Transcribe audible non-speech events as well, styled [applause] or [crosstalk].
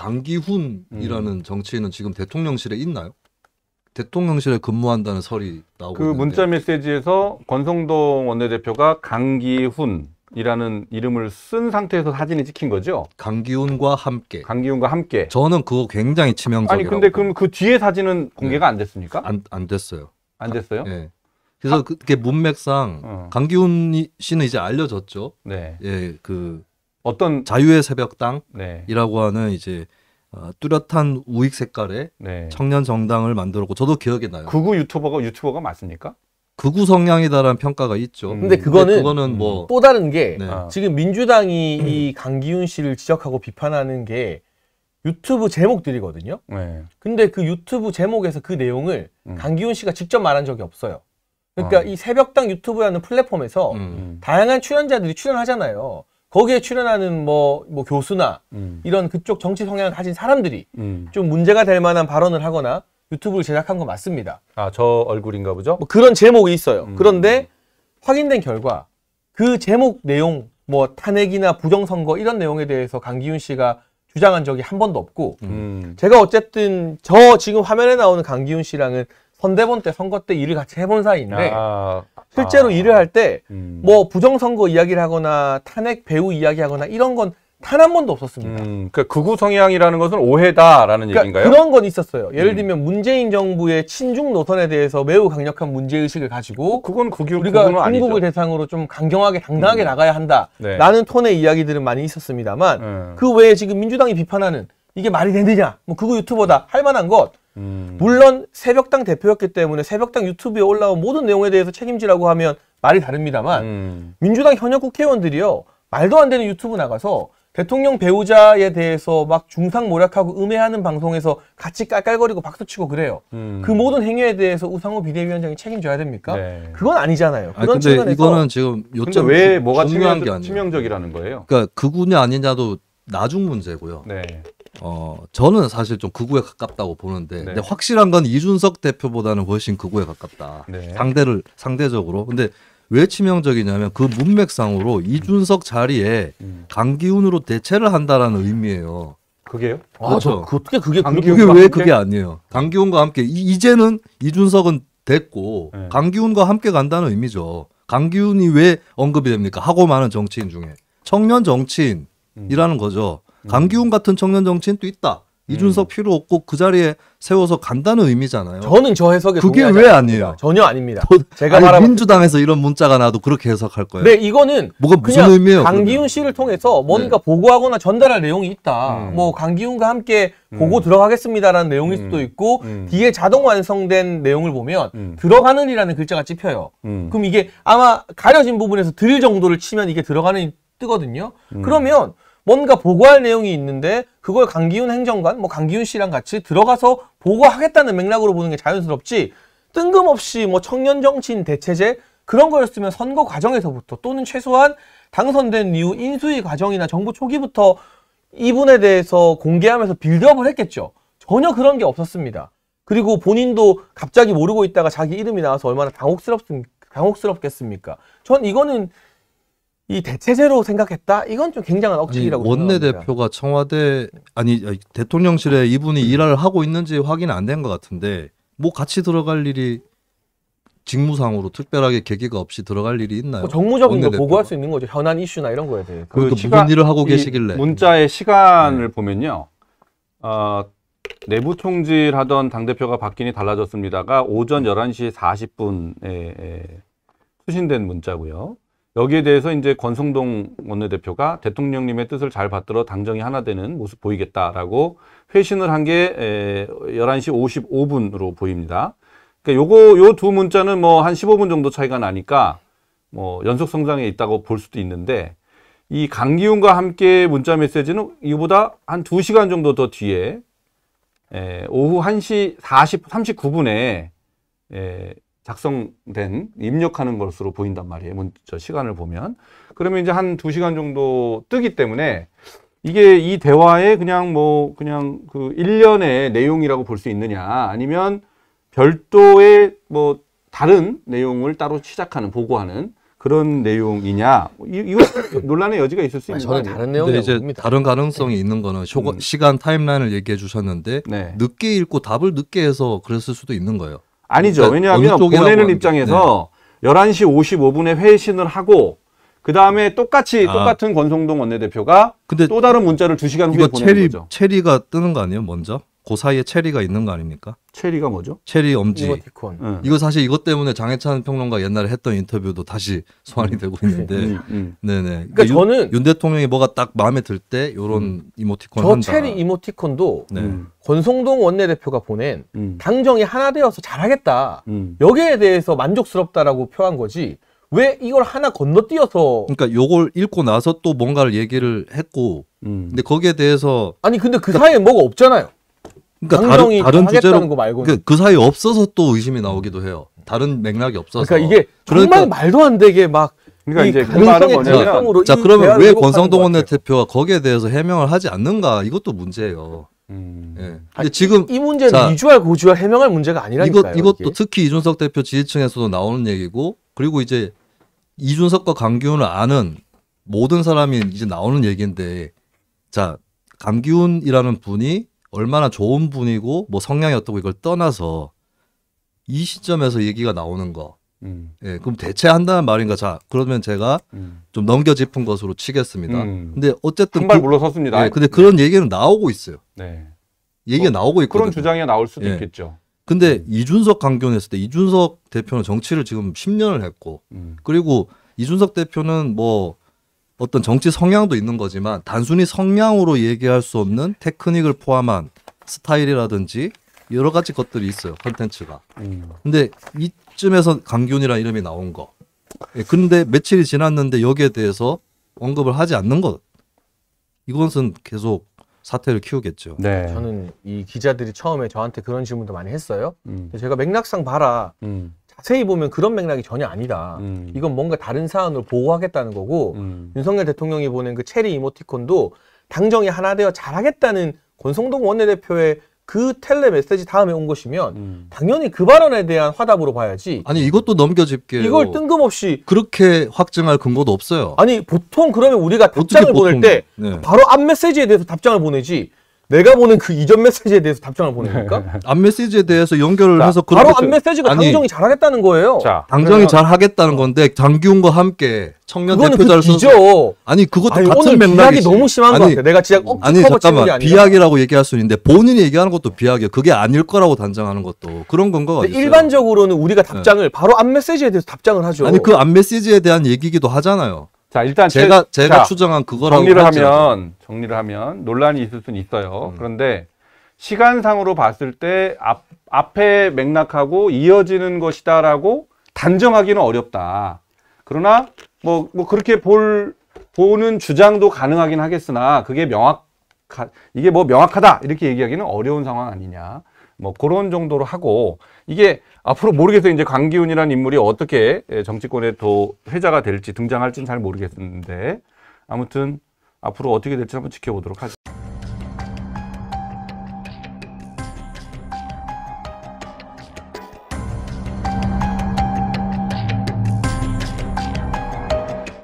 강기훈이라는 음. 정치인은 지금 대통령실에 있나요? 대통령실에 근무한다는 설이 나오고 그 있는데. 문자 메시지에서 권성동 원내대표가 강기훈이라는 이름을 쓴 상태에서 사진이 찍힌 거죠. 강기훈과 함께. 강기훈과 함께. 저는 그거 굉장히 치명적이라고. 아니 근데 그럼 그 뒤에 사진은 네. 공개가 네. 안 됐습니까? 안, 안 됐어요. 안 됐어요? 예. 네. 그래서 아, 그게 문맥상 어. 강기훈 씨는 이제 알려졌죠. 네. 예, 그 어떤 자유의 새벽당이라고 네. 하는 이제 어, 뚜렷한 우익 색깔의 네. 청년 정당을 만들었고 저도 기억이 나요. 극우 유튜버가 유튜버가 맞습니까? 극우 성향이다라는 평가가 있죠. 음. 근데 그거는, 그거는 뭐... 음. 또 다른 게 네. 아. 지금 민주당이 이 강기훈 씨를 지적하고 비판하는 게 유튜브 제목들이거든요. 네. 근데 그 유튜브 제목에서 그 내용을 음. 강기훈 씨가 직접 말한 적이 없어요. 그러니까 어. 이 새벽당 유튜브라는 플랫폼에서 음. 음. 다양한 출연자들이 출연하잖아요. 거기에 출연하는 뭐, 뭐 교수나 음. 이런 그쪽 정치 성향을 가진 사람들이 음. 좀 문제가 될 만한 발언을 하거나 유튜브를 제작한 거 맞습니다. 아, 저 얼굴인가 보죠? 뭐 그런 제목이 있어요. 음. 그런데 확인된 결과 그 제목 내용 뭐 탄핵이나 부정선거 이런 내용에 대해서 강기훈 씨가 주장한 적이 한 번도 없고 음. 제가 어쨌든 저 지금 화면에 나오는 강기훈 씨랑은 선대본 때 선거 때 일을 같이 해본 사이인데 아, 아. 실제로 아, 일을 할 때뭐 음. 뭐 부정선거 이야기를 하거나 탄핵 배우 이야기하거나 이런 건 단 한 번도 없었습니다. 음, 그러 그러니까 극우 성향이라는 것은 오해다라는 그러니까 얘기인가요? 그런 건 있었어요. 예를 음. 들면 문재인 정부의 친중 노선에 대해서 매우 강력한 문제 의식을 가지고 어, 그건 극우, 우리가 한국을 아니죠. 대상으로 좀 강경하게 당당하게 음. 나가야 한다라는 네. 톤의 이야기들은 많이 있었습니다만 네. 그 외에 지금 민주당이 비판하는 이게 말이 되느냐 뭐 그거 유튜버다 할 만한 것 음. 물론 새벽당 대표였기 때문에 새벽당 유튜브에 올라온 모든 내용에 대해서 책임지라고 하면 말이 다릅니다만 음. 민주당 현역 국회의원들이요 말도 안 되는 유튜브 나가서 대통령 배우자에 대해서 막 중상 모략하고 음해하는 방송에서 같이 깔깔거리고 박수치고 그래요. 음. 그 모든 행위에 대해서 우상호 비대위원장이 책임져야 됩니까? 네. 그건 아니잖아요. 그런 아니, 근데 이거는 지금 요점 왜 뭐가 중요한 치명, 게 아니에요. 치명적이라는 거예요? 그러니까 그군이 아니냐도 나중 문제고요. 네. 어 저는 사실 좀 극우에 그 가깝다고 보는데 네. 근데 확실한 건 이준석 대표보다는 훨씬 극우에 그 가깝다. 네. 상대를 상대적으로 근데 왜 치명적이냐면 그 문맥상으로 이준석 자리에 음. 강기훈으로 대체를 한다라는 의미예요. 그게요? 아, 그렇죠. 그, 어떻게 그게 그게 왜 함께? 그게 아니에요? 강기훈과 함께 이, 제는 이준석은 됐고 네. 강기훈과 함께 간다는 의미죠. 강기훈이 왜 언급이 됩니까? 하고 많은 정치인 중에 청년 정치인이라는 음. 거죠. 음. 강기훈 같은 청년 정치인 도 있다. 음. 이준석 필요 없고 그 자리에 세워서 간다는 의미잖아요. 저는 저 해석에 그게 왜 아니에요? 전혀 아닙니다. 제가 아니, 말하면 민주당에서 이런 문자가 나도 그렇게 해석할 거예요. 네, 이거는 뭐가 무슨 의미예요? 강기훈 그러면? 씨를 통해서 뭔가 네. 보고하거나 전달할 내용이 있다. 음. 뭐 강기훈과 함께 음. 보고 음. 들어가겠습니다라는 내용일 수도 있고 음. 뒤에 자동 완성된 내용을 보면 들어가는이라는 글자가 찝혀요. 그럼 이게 아마 가려진 부분에서 들 정도를 치면 이게 들어가는 뜨거든요. 그러면 뭔가 보고할 내용이 있는데 그걸 강기훈 행정관, 뭐 강기훈 씨랑 같이 들어가서 보고하겠다는 맥락으로 보는 게 자연스럽지 뜬금없이 뭐 청년 정치인 대체제 그런 거였으면 선거 과정에서부터 또는 최소한 당선된 이후 인수위 과정이나 정부 초기부터 이분에 대해서 공개하면서 빌드업을 했겠죠. 전혀 그런 게 없었습니다. 그리고 본인도 갑자기 모르고 있다가 자기 이름이 나와서 얼마나 당혹스럽, 당혹스럽겠습니까? 전 이거는 이 대체제로 생각했다 이건 좀 굉장한 억측이라고 원내 대표가 청와대 아니 대통령실에 이분이 음. 일을 하고 있는지 확인 안 된 것 같은데 뭐 같이 들어갈 일이 직무상으로 특별하게 계기가 없이 들어갈 일이 있나요? 뭐 정무적인 거 보고할 수 있는 거죠. 현안 이슈나 이런 거에 대해. 그 그러니까 시간, 무슨 일을 하고 계시길래 문자의 네. 시간을 네. 보면요. 어, 내부 총질하던 당 대표가 바뀌니 달라졌습니다가 오전 11시 40분에 수신된 문자고요. 여기에 대해서 이제 권성동 원내대표가 대통령님의 뜻을 잘 받들어 당정이 하나 되는 모습 보이겠다라고 회신을 한 게 11시 55분으로 보입니다. 그러니까 요거 요 두 문자는 뭐 한 15분 정도 차이가 나니까 뭐 연속 성장에 있다고 볼 수도 있는데 이 강기훈과 함께 문자 메시지는 이보다 한 2시간 정도 더 뒤에 에, 오후 1시 40 39분에 에, 작성된 입력하는 것으로 보인단 말이에요. 먼저 시간을 보면 그러면 이제 한 두 시간 정도 뜨기 때문에 이게 이 대화에 그냥 뭐 그냥 그 일련의 내용이라고 볼 수 있느냐 아니면 별도의 뭐 다른 내용을 따로 시작하는 보고하는 그런 내용이냐 이거 [coughs] 논란의 여지가 있을 수 있는 저는 다른 내용이 제니다 다른 가능성이 네. 있는 거는 쇼거, 음. 시간 타임라인을 얘기해 주셨는데 네. 늦게 읽고 답을 늦게 해서 그랬을 수도 있는 거예요. 아니죠. 그러니까 왜냐하면 보내는 입장에서 네. 11시 55분에 회신을 하고 그 다음에 똑같이 아. 똑같은 권성동 원내대표가 또 다른 문자를 2시간 후에 보내는 체리, 거죠. 체리가 뜨는 거 아니에요, 먼저? 그 사이에 체리가 있는 거 아닙니까? 체리가 뭐죠? 체리 엄지. 이모티콘. 네. 이거 사실 이것 때문에 장해찬 평론가 옛날에 했던 인터뷰도 다시 소환이 음. 되고 있는데, 음, 음. 음. 네네. 그러니까, 그러니까 윤, 저는 윤 대통령이 뭐가 딱 마음에 들때 이런 음. 이모티콘 저 한다. 체리 이모티콘도 네. 음. 권성동 원내대표가 보낸 당정이 하나 되어서 잘하겠다. 여기에 대해서 만족스럽다라고 표한 거지. 왜 이걸 하나 건너뛰어서 그러니까 요걸 읽고 나서 또 뭔가를 얘기를 했고 근데 거기에 대해서 아니 근데 그 그러니까, 사이에 뭐가 없잖아요. 그러니까 다른, 다른 주제로 거말고 그, 그 사이 없어서 또 의심이 나오기도 해요. 다른 맥락이 없어서. 그러니까 이게 정말 그러니까, 말도 안 되게 막 그러니까 이제 그 말은 뭐냐면 자 그러면 왜 권성동 원내대표가 거기에 대해서 해명을 하지 않는가 이것도 문제예요. 음. 예. 근데 아 지금 이, 이 문제는 자, 이주할 고주할 해명할 문제가 아니라니까요. 이것, 이것도 이게. 특히 이준석 대표 지지층에서도 나오는 얘기고 그리고 이제 이준석과 강기훈을 아는 모든 사람이 이제 나오는 얘기인데 자 강기훈이라는 분이 얼마나 좋은 분이고 뭐 성향이 어떻고 이걸 떠나서 이 시점에서 얘기가 나오는 거. 음. 예, 그럼 대체한다는 말인가? 자, 그러면 제가 음. 좀 넘겨 짚은 것으로 치겠습니다. 음. 근데 어쨌든 한발 그, 물러섰습니다. 예, 근데 그런 얘기는 나오고 있어요. 네. 얘기가 뭐, 나오고 있고 그런 주장이 나올 수도 예. 있겠죠. 근데 음. 이준석 강경했을 때 이준석 대표는 정치를 지금 10년을 했고 음. 그리고 이준석 대표는 뭐 어떤 정치 성향도 있는 거지만 단순히 성향으로 얘기할 수 없는 테크닉을 포함한 스타일이라든지 여러 가지 것들이 있어요 컨텐츠가 음. 근데 이쯤에서 강균이라는 이름이 나온 거 예, 근데 며칠이 지났는데 여기에 대해서 언급을 하지 않는 것 이것은 계속 사태를 키우겠죠. 네. 저는 이 기자들이 처음에 저한테 그런 질문도 많이 했어요. 음. 제가 맥락상 봐라. 음. 자세히 보면 그런 맥락이 전혀 아니다. 음. 이건 뭔가 다른 사안으로 보호하겠다는 거고 음. 윤석열 대통령이 보낸 그 체리 이모티콘도 당정이 하나 되어 잘하겠다는 권성동 원내대표의 그 텔레 메시지 다음에 온 것이면 음. 당연히 그 발언에 대한 화답으로 봐야지. 아니 이것도 넘겨짚게. 요 이걸 뜬금없이 그렇게 확증할 근거도 없어요. 아니 보통 그러면 우리가 답장을 보낼 때 네. 바로 앞 메시지에 대해서 답장을 보내지. 내가 보는 그 이전 메시지에 대해서 답장을 보낸 니까앞 네. 메시지에 대해서 연결을 자, 해서 바로 앞 메시지가 당정이 잘하겠다는 거예요. 자, 당정이 잘하겠다는 건데 장기훈과 함께 청년 그 대표자를 그 써서 아니 그것도 아니, 같은 맥락이 너무 심한 아 같아. 내가 진짜 아니 잠깐만 비약이라고 얘기할 수 있는데 본인이 얘기하는 것도 비약이에요. 그게 아닐 거라고 단정하는 것도 그런 건가 같아요. 일반적으로는 우리가 네. 답장을 네. 바로 앞 메시지에 대해서 답장을 하죠. 아니 그앞 메시지에 대한 얘기기도 하잖아요. 자 일단 제가 제, 가 추정한 그거라고 정리를 하면 정리를 하면 논란이 있을 수는 있어요. 음. 그런데 시간상으로 봤을 때 앞, 앞에 맥락하고 이어지는 것이다라고 단정하기는 어렵다. 그러나 뭐, 뭐 그렇게 볼 보는 주장도 가능하긴 하겠으나 그게 명확 이게 뭐 명확하다 이렇게 얘기하기는 어려운 상황 아니냐. 뭐 그런 정도로 하고 이게 앞으로 모르겠어요. 이제 강기훈이라는 인물이 어떻게 예, 정치권에또 회자가 될지 등장할지는 잘 모르겠는데 아무튼 앞으로 어떻게 될지 한번 지켜보도록 하죠.